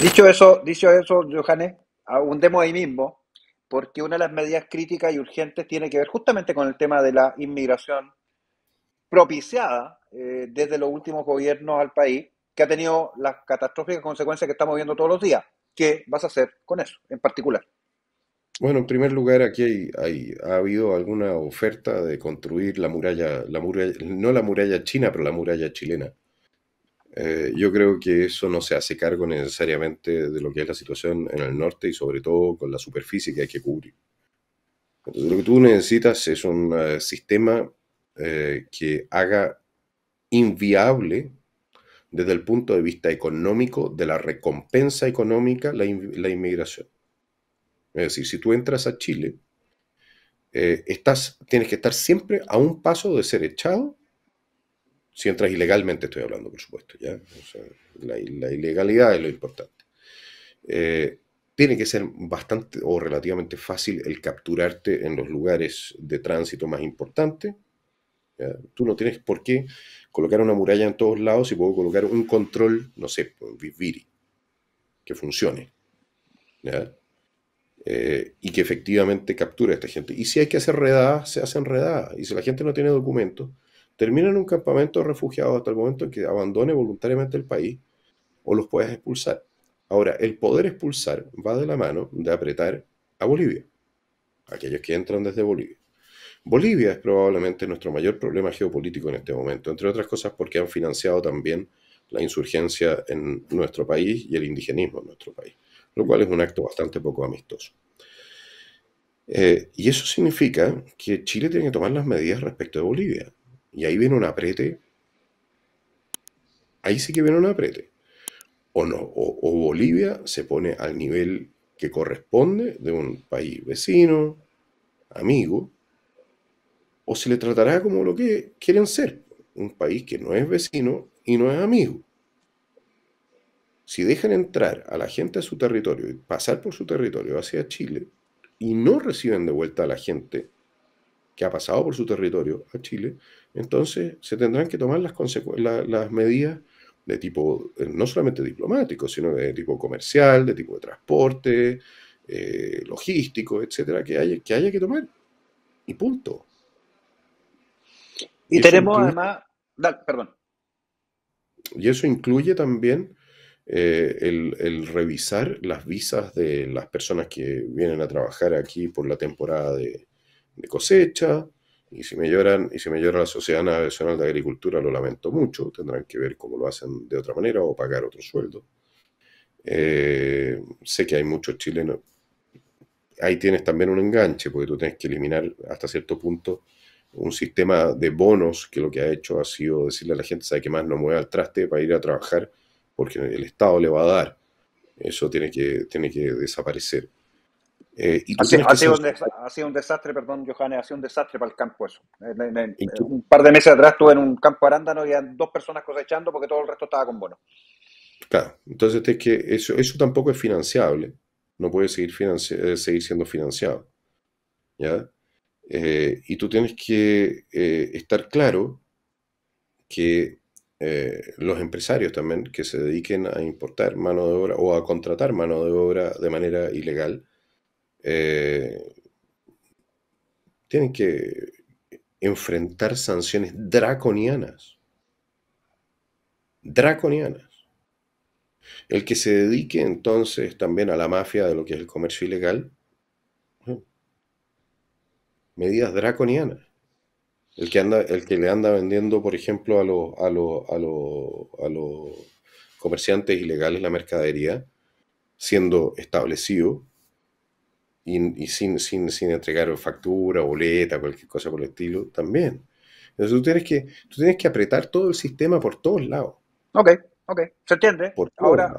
Dicho eso, dicho eso, abundemos ahí mismo, porque una de las medidas críticas y urgentes tiene que ver justamente con el tema de la inmigración propiciada eh, desde los últimos gobiernos al país, que ha tenido las catastróficas consecuencias que estamos viendo todos los días. ¿Qué vas a hacer con eso en particular? Bueno, en primer lugar, aquí hay, ha habido alguna oferta de construir la muralla, la muralla, no la muralla china, pero la muralla chilena. Eh, yo creo que eso no se hace cargo necesariamente de lo que es la situación en el norte y sobre todo con la superficie que hay que cubrir. lo que tú necesitas es un eh, sistema eh, que haga inviable desde el punto de vista económico, de la recompensa económica, la, la inmigración. Es decir, si tú entras a Chile, estás, tienes que estar siempre a un paso de ser echado si entras ilegalmente, estoy hablando, por supuesto, la, ilegalidad es lo importante. Eh, tiene que ser bastante o relativamente fácil el capturarte en los lugares de tránsito más importantes. Tú no tienes por qué colocar una muralla en todos lados y puedo colocar un control, no sé, pues, vivir que funcione. Eh, y que efectivamente capture a esta gente. Y si hay que hacer redadas, se hacen redadas. Y si la gente no tiene documentos, termina en un campamento de refugiados hasta el momento en que abandone voluntariamente el país o los puedes expulsar. Ahora, el poder expulsar va de la mano de apretar a Bolivia, aquellos que entran desde Bolivia. Bolivia es probablemente nuestro mayor problema geopolítico en este momento, entre otras cosas porque han financiado también la insurgencia en nuestro país y el indigenismo en nuestro país, lo cual es un acto bastante poco amistoso. Eh, y eso significa que Chile tiene que tomar las medidas respecto de Bolivia. Y ahí viene un aprete. Ahí sí que viene un aprete. O no, o, Bolivia se pone al nivel que corresponde de un país vecino, amigo, o se le tratará como lo que quieren ser, un país que no es vecino y no es amigo. Si dejan entrar a la gente a su territorio y pasar por su territorio hacia Chile y no reciben de vuelta a la gente que ha pasado por su territorio a Chile, entonces se tendrán que tomar las, las medidas de tipo, eh, no solamente diplomático, sino de tipo comercial, de tipo de transporte, eh, logístico, etcétera, que haya, que haya que tomar. Y punto. Y, tenemos además. perdón. Y eso incluye también eh, el, revisar las visas de las personas que vienen a trabajar aquí por la temporada de, de cosecha, y si me lloran, y si me llora la Sociedad Nacional de Agricultura, lo lamento mucho, tendrán que ver cómo lo hacen de otra manera o pagar otro sueldo. Eh, sé que hay muchos chilenos. Ahí tienes también un enganche, porque tú tienes que eliminar hasta cierto punto un sistema de bonos que lo que ha hecho ha sido decirle a la gente, sabe que más no mueva el traste para ir a trabajar, porque el Estado le va a dar. Eso tiene que, tiene que desaparecer. Eh, ha, sido, un desastre, perdón, Johannes, ha sido un desastre para el campo eso. un par de meses atrás estuve en un campo arándano y eran dos personas cosechando porque todo el resto estaba con bono. Claro, entonces es que eso, eso tampoco es financiable, no puede seguir, eh, siendo financiado. ¿ya? Eh, y tú tienes que estar claro que los empresarios también que se dediquen a importar mano de obra o a contratar mano de obra de manera ilegal eh, tienen que enfrentar sanciones draconianas. Draconianas. El que se dedique entonces también a la mafia de lo que es el comercio ilegal, medidas draconianas. El que, anda, el que le anda vendiendo, por ejemplo, a a, a los comerciantes ilegales la mercadería, siendo establecido y, sin, sin, sin, entregar factura, boleta, cualquier cosa por el estilo, también. Entonces tú tienes que, tú tienes que apretar todo el sistema por todos lados. Ok, ok, se entiende. Por Ahora,